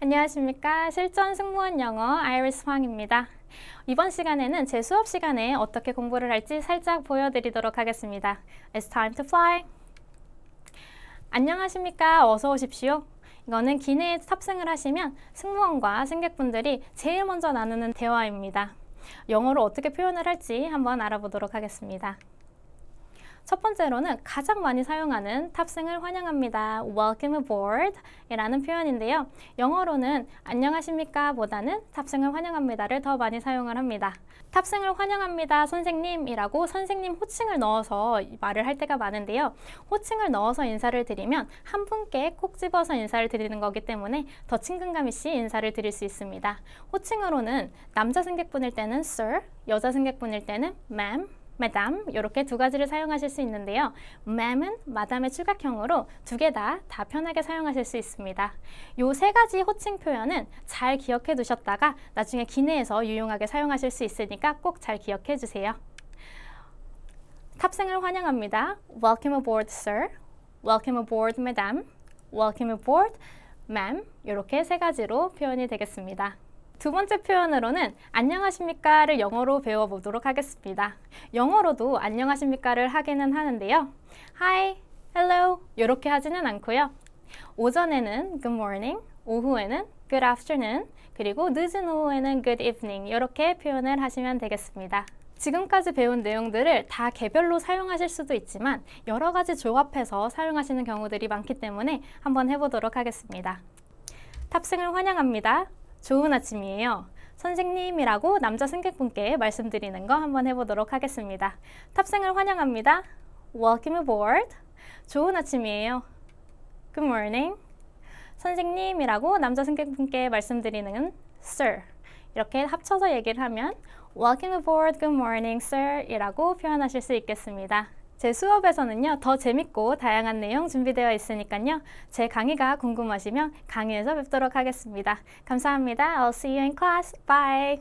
안녕하십니까. 실전 승무원 영어 아이리스 황입니다. 이번 시간에는 제 수업 시간에 어떻게 공부를 할지 살짝 보여드리도록 하겠습니다. It's time to fly. 안녕하십니까. 어서 오십시오. 이거는 기내에 탑승을 하시면 승무원과 승객분들이 제일 먼저 나누는 대화입니다. 영어로 어떻게 표현을 할지 한번 알아보도록 하겠습니다. 첫 번째로는 가장 많이 사용하는 탑승을 환영합니다. Welcome aboard 이라는 표현인데요. 영어로는 안녕하십니까 보다는 탑승을 환영합니다를 더 많이 사용을 합니다. 탑승을 환영합니다 선생님이라고 선생님 호칭을 넣어서 말을 할 때가 많은데요. 호칭을 넣어서 인사를 드리면 한 분께 콕 집어서 인사를 드리는 거기 때문에 더 친근감 있이 인사를 드릴 수 있습니다. 호칭으로는 남자 승객분일 때는 sir, 여자 승객분일 때는 ma'am, 매담 이렇게 두 가지를 사용하실 수 있는데요. m 은 마담의 출각형으로 두개 다다 다 편하게 사용하실 수 있습니다. 요 세 가지 호칭 표현은 잘 기억해 두셨다가 나중에 기내에서 유용하게 사용하실 수 있으니까 꼭 잘 기억해 주세요. 탑승을 환영합니다. Welcome aboard, sir. Welcome aboard, madam. Welcome aboard, ma'am. 이렇게 세 가지로 표현이 되겠습니다. 두 번째 표현으로는 안녕하십니까를 영어로 배워보도록 하겠습니다. 영어로도 안녕하십니까를 하기는 하는데요. Hi, hello 이렇게 하지는 않고요. 오전에는 good morning, 오후에는 good afternoon, 그리고 늦은 오후에는 good evening 이렇게 표현을 하시면 되겠습니다. 지금까지 배운 내용들을 다 개별로 사용하실 수도 있지만 여러 가지 조합해서 사용하시는 경우들이 많기 때문에 한번 해보도록 하겠습니다. 탑승을 환영합니다. 좋은 아침이에요. 선생님이라고 남자 승객분께 말씀드리는 거 한번 해보도록 하겠습니다. 탑승을 환영합니다. Welcome aboard. 좋은 아침이에요. Good morning. 선생님이라고 남자 승객분께 말씀드리는 Sir. 이렇게 합쳐서 얘기를 하면 Welcome aboard, good morning, sir 이라고 표현하실 수 있겠습니다. 제 수업에서는요, 더 재밌고 다양한 내용 준비되어 있으니까요, 제 강의가 궁금하시면 강의에서 뵙도록 하겠습니다. 감사합니다. I'll see you in class. Bye.